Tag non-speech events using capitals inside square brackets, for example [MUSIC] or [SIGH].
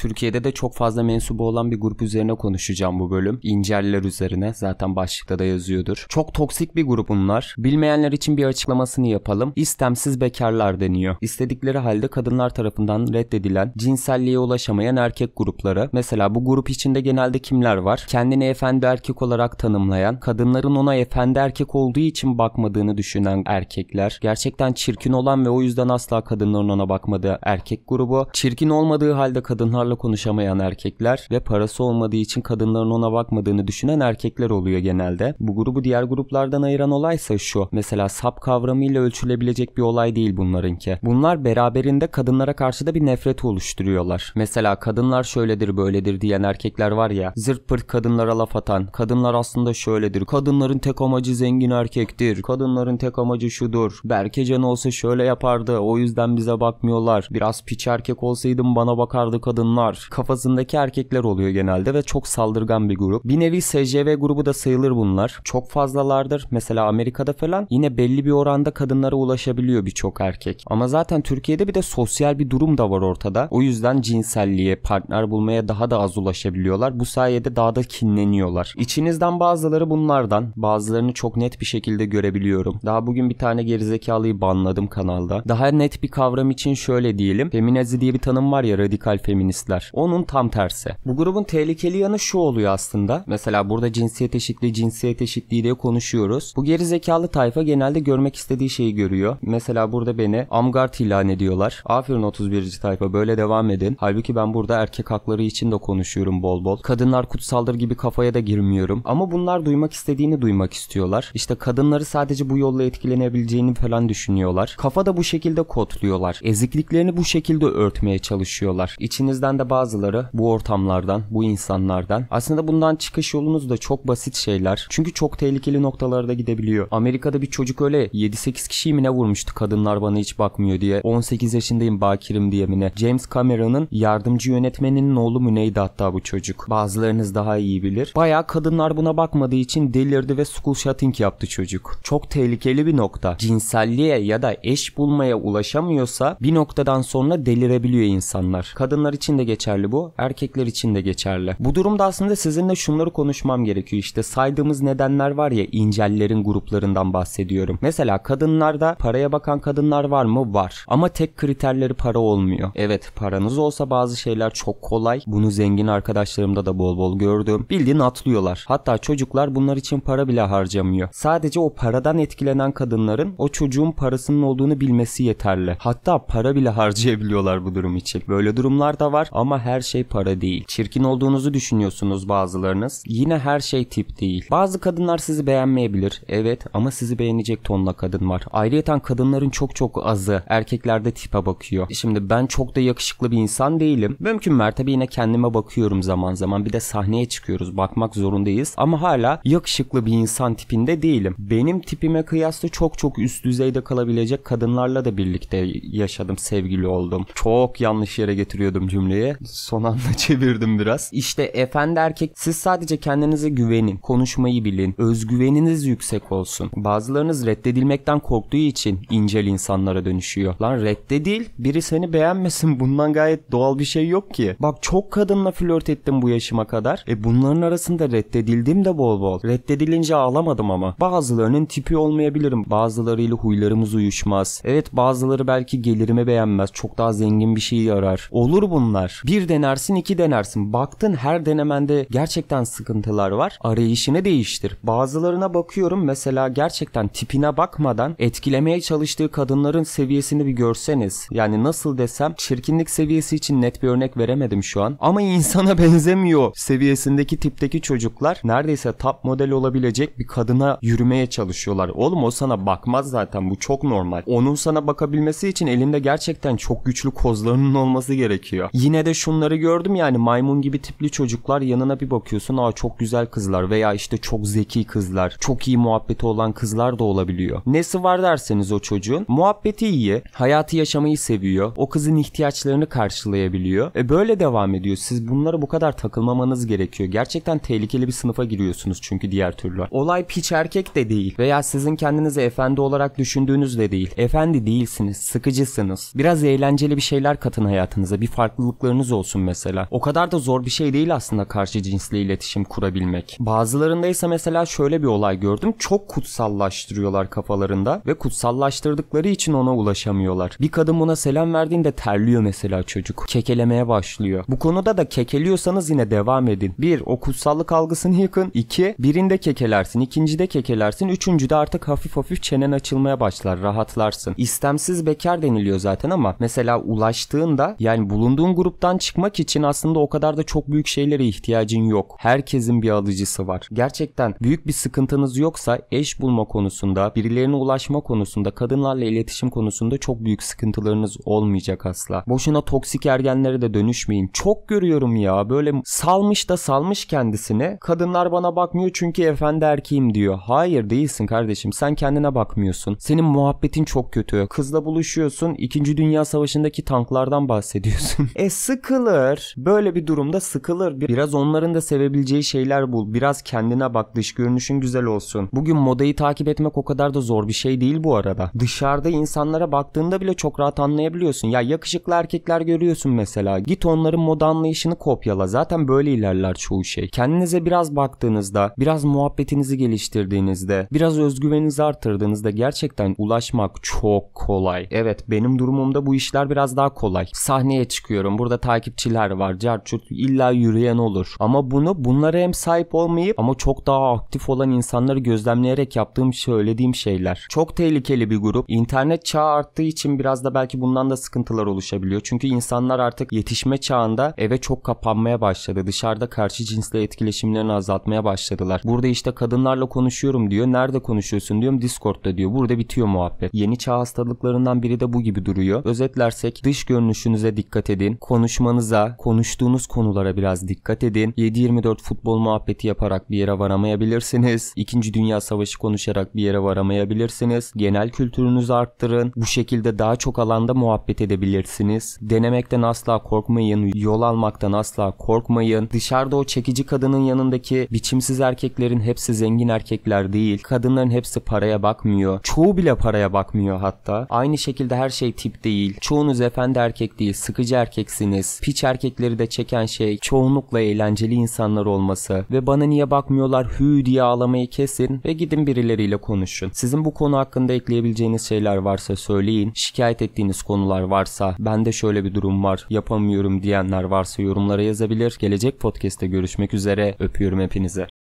Türkiye'de de çok fazla mensubu olan bir grup üzerine konuşacağım bu bölüm. İnceller üzerine zaten başlıkta da yazıyordur. Çok toksik bir grup bunlar. Bilmeyenler için bir açıklamasını yapalım. İstemsiz bekarlar deniyor. İstedikleri halde kadınlar tarafından reddedilen, cinselliğe ulaşamayan erkek grupları. Mesela bu grup içinde genelde kimler var? Kendini efendi erkek olarak tanımlayan, kadınların ona efendi erkek olduğu için bakmadığını düşünen erkekler. Gerçekten çirkin olan ve o yüzden asla kadınların ona bakmadığı erkek grubu. Çirkin olmadığı halde kadınlar kadınlarla konuşamayan erkekler ve parası olmadığı için kadınların ona bakmadığını düşünen erkekler oluyor genelde. Bu grubu diğer gruplardan ayıran olaysa şu. Mesela sap kavramıyla ölçülebilecek bir olay değil bunlarınki. Bunlar beraberinde kadınlara karşı da bir nefret oluşturuyorlar. Mesela kadınlar şöyledir böyledir diyen erkekler var ya. Zırt pırt kadınlara laf atan. Kadınlar aslında şöyledir. Kadınların tek amacı zengin erkektir. Kadınların tek amacı şudur. Berkecan olsa şöyle yapardı. O yüzden bize bakmıyorlar. Biraz piç erkek olsaydım bana bakardı kadınlar adamlar kafasındaki erkekler oluyor genelde ve çok saldırgan bir grup. Bir nevi SJV grubu da sayılır bunlar. Çok fazlalardır. Mesela Amerika'da falan yine belli bir oranda kadınlara ulaşabiliyor birçok erkek. Ama zaten Türkiye'de bir de sosyal bir durum da var ortada. O yüzden cinselliğe, partner bulmaya daha da az ulaşabiliyorlar. Bu sayede daha da kinleniyorlar. İçinizden bazıları bunlardan. Bazılarını çok net bir şekilde görebiliyorum. Daha bugün bir tane gerizekalıyı banladım kanalda. Daha net bir kavram için şöyle diyelim. Feminazi diye bir tanım var ya radikal feminist erkekler. Onun tam tersi. Bu grubun tehlikeli yanı şu oluyor aslında. Mesela burada cinsiyet eşitliği, cinsiyet eşitliği diye konuşuyoruz. Bu geri zekalı tayfa genelde görmek istediği şeyi görüyor. Mesela burada beni Amgart ilan ediyorlar. Aferin 31. tayfa böyle devam edin. Halbuki ben burada erkek hakları için de konuşuyorum bol bol. Kadınlar kutsaldır gibi kafaya da girmiyorum. Ama bunlar duymak istediğini duymak istiyorlar. İşte kadınları sadece bu yolla etkilenebileceğini falan düşünüyorlar. Kafa da bu şekilde kodluyorlar. Ezikliklerini bu şekilde örtmeye çalışıyorlar. İçinizden de bazıları bu ortamlardan, bu insanlardan. Aslında bundan çıkış yolunuz da çok basit şeyler. Çünkü çok tehlikeli noktalarda gidebiliyor. Amerika'da bir çocuk öyle 7-8 kişiyi mi ne vurmuştu kadınlar bana hiç bakmıyor diye. 18 yaşındayım bakirim diye mi ne. James Cameron'ın yardımcı yönetmeninin oğlu mu neydi hatta bu çocuk. Bazılarınız daha iyi bilir. Baya kadınlar buna bakmadığı için delirdi ve school shooting yaptı çocuk. Çok tehlikeli bir nokta. Cinselliğe ya da eş bulmaya ulaşamıyorsa bir noktadan sonra delirebiliyor insanlar. Kadınlar için de geçerli bu? Erkekler için de geçerli. Bu durumda aslında sizinle şunları konuşmam gerekiyor. İşte saydığımız nedenler var ya incellerin gruplarından bahsediyorum. Mesela kadınlarda paraya bakan kadınlar var mı? Var. Ama tek kriterleri para olmuyor. Evet paranız olsa bazı şeyler çok kolay. Bunu zengin arkadaşlarımda da bol bol gördüm. Bildiğin atlıyorlar. Hatta çocuklar bunlar için para bile harcamıyor. Sadece o paradan etkilenen kadınların o çocuğun parasının olduğunu bilmesi yeterli. Hatta para bile harcayabiliyorlar bu durum için. Böyle durumlar da var. Ama her şey para değil. Çirkin olduğunuzu düşünüyorsunuz bazılarınız. Yine her şey tip değil. Bazı kadınlar sizi beğenmeyebilir. Evet ama sizi beğenecek tonla kadın var. Ayrıyeten kadınların çok çok azı erkeklerde tipe bakıyor. Şimdi ben çok da yakışıklı bir insan değilim. Mümkün mertebe yine kendime bakıyorum zaman zaman. Bir de sahneye çıkıyoruz. Bakmak zorundayız. Ama hala yakışıklı bir insan tipinde değilim. Benim tipime kıyasla çok çok üst düzeyde kalabilecek kadınlarla da birlikte yaşadım, sevgili oldum. Çok yanlış yere getiriyordum cümleyi diye son anda [LAUGHS] çevirdim biraz. İşte efendi erkek siz sadece kendinize güvenin, konuşmayı bilin, özgüveniniz yüksek olsun. Bazılarınız reddedilmekten korktuğu için incel insanlara dönüşüyor. Lan reddedil, biri seni beğenmesin bundan gayet doğal bir şey yok ki. Bak çok kadınla flört ettim bu yaşıma kadar. E bunların arasında reddedildim de bol bol. Reddedilince ağlamadım ama. Bazılarının tipi olmayabilirim. Bazılarıyla huylarımız uyuşmaz. Evet bazıları belki gelirimi beğenmez. Çok daha zengin bir şey arar. Olur bunlar dener. Bir denersin iki denersin. Baktın her denemende gerçekten sıkıntılar var. Arayışını değiştir. Bazılarına bakıyorum mesela gerçekten tipine bakmadan etkilemeye çalıştığı kadınların seviyesini bir görseniz. Yani nasıl desem çirkinlik seviyesi için net bir örnek veremedim şu an. Ama insana [LAUGHS] benzemiyor seviyesindeki tipteki çocuklar neredeyse top model olabilecek bir kadına yürümeye çalışıyorlar. Oğlum o sana bakmaz zaten bu çok normal. Onun sana bakabilmesi için elinde gerçekten çok güçlü kozlarının olması gerekiyor. Yine yine de şunları gördüm yani maymun gibi tipli çocuklar yanına bir bakıyorsun aa çok güzel kızlar veya işte çok zeki kızlar, çok iyi muhabbeti olan kızlar da olabiliyor. Nesi var derseniz o çocuğun muhabbeti iyi, hayatı yaşamayı seviyor, o kızın ihtiyaçlarını karşılayabiliyor. E böyle devam ediyor. Siz bunları bu kadar takılmamanız gerekiyor. Gerçekten tehlikeli bir sınıfa giriyorsunuz çünkü diğer türlü. Olay piç erkek de değil veya sizin kendinizi efendi olarak düşündüğünüz de değil. Efendi değilsiniz, sıkıcısınız. Biraz eğlenceli bir şeyler katın hayatınıza, bir farklılıkları tanıdıklarınız olsun mesela. O kadar da zor bir şey değil aslında karşı cinsle iletişim kurabilmek. Bazılarında ise mesela şöyle bir olay gördüm. Çok kutsallaştırıyorlar kafalarında ve kutsallaştırdıkları için ona ulaşamıyorlar. Bir kadın buna selam verdiğinde terliyor mesela çocuk. Kekelemeye başlıyor. Bu konuda da kekeliyorsanız yine devam edin. Bir, o kutsallık algısını yıkın. İki, birinde kekelersin, ikincide kekelersin, üçüncüde artık hafif hafif çenen açılmaya başlar, rahatlarsın. İstemsiz bekar deniliyor zaten ama mesela ulaştığında yani bulunduğun grup gruptan çıkmak için aslında o kadar da çok büyük şeylere ihtiyacın yok. Herkesin bir alıcısı var. Gerçekten büyük bir sıkıntınız yoksa eş bulma konusunda, birilerine ulaşma konusunda, kadınlarla iletişim konusunda çok büyük sıkıntılarınız olmayacak asla. Boşuna toksik ergenlere de dönüşmeyin. Çok görüyorum ya böyle salmış da salmış kendisini. Kadınlar bana bakmıyor çünkü efendi erkeğim diyor. Hayır değilsin kardeşim sen kendine bakmıyorsun. Senin muhabbetin çok kötü. Kızla buluşuyorsun. 2. Dünya Savaşı'ndaki tanklardan bahsediyorsun. [LAUGHS] e Sıkılır. Böyle bir durumda sıkılır. Biraz onların da sevebileceği şeyler bul. Biraz kendine bak. Dış görünüşün güzel olsun. Bugün modayı takip etmek o kadar da zor bir şey değil bu arada. Dışarıda insanlara baktığında bile çok rahat anlayabiliyorsun. Ya yakışıklı erkekler görüyorsun mesela. Git onların moda anlayışını kopyala. Zaten böyle ilerler çoğu şey. Kendinize biraz baktığınızda, biraz muhabbetinizi geliştirdiğinizde, biraz özgüveninizi artırdığınızda gerçekten ulaşmak çok kolay. Evet benim durumumda bu işler biraz daha kolay. Sahneye çıkıyorum. Burada takipçiler var. Cerçut illa yürüyen olur. Ama bunu bunlara hem sahip olmayıp ama çok daha aktif olan insanları gözlemleyerek yaptığım söylediğim şeyler. Çok tehlikeli bir grup. İnternet çağı arttığı için biraz da belki bundan da sıkıntılar oluşabiliyor. Çünkü insanlar artık yetişme çağında eve çok kapanmaya başladı. Dışarıda karşı cinsle etkileşimlerini azaltmaya başladılar. Burada işte kadınlarla konuşuyorum diyor. Nerede konuşuyorsun diyorum. Discord'da diyor. Burada bitiyor muhabbet. Yeni çağ hastalıklarından biri de bu gibi duruyor. Özetlersek dış görünüşünüze dikkat edin. Konu konuşmanıza, konuştuğunuz konulara biraz dikkat edin. 7-24 futbol muhabbeti yaparak bir yere varamayabilirsiniz. İkinci Dünya Savaşı konuşarak bir yere varamayabilirsiniz. Genel kültürünüzü arttırın. Bu şekilde daha çok alanda muhabbet edebilirsiniz. Denemekten asla korkmayın. Yol almaktan asla korkmayın. Dışarıda o çekici kadının yanındaki biçimsiz erkeklerin hepsi zengin erkekler değil. Kadınların hepsi paraya bakmıyor. Çoğu bile paraya bakmıyor hatta. Aynı şekilde her şey tip değil. Çoğunuz efendi erkek değil, sıkıcı erkeksin değilsiniz. Piç erkekleri de çeken şey çoğunlukla eğlenceli insanlar olması ve bana niye bakmıyorlar hü diye ağlamayı kesin ve gidin birileriyle konuşun. Sizin bu konu hakkında ekleyebileceğiniz şeyler varsa söyleyin. Şikayet ettiğiniz konular varsa bende şöyle bir durum var yapamıyorum diyenler varsa yorumlara yazabilir. Gelecek podcast'te görüşmek üzere öpüyorum hepinize.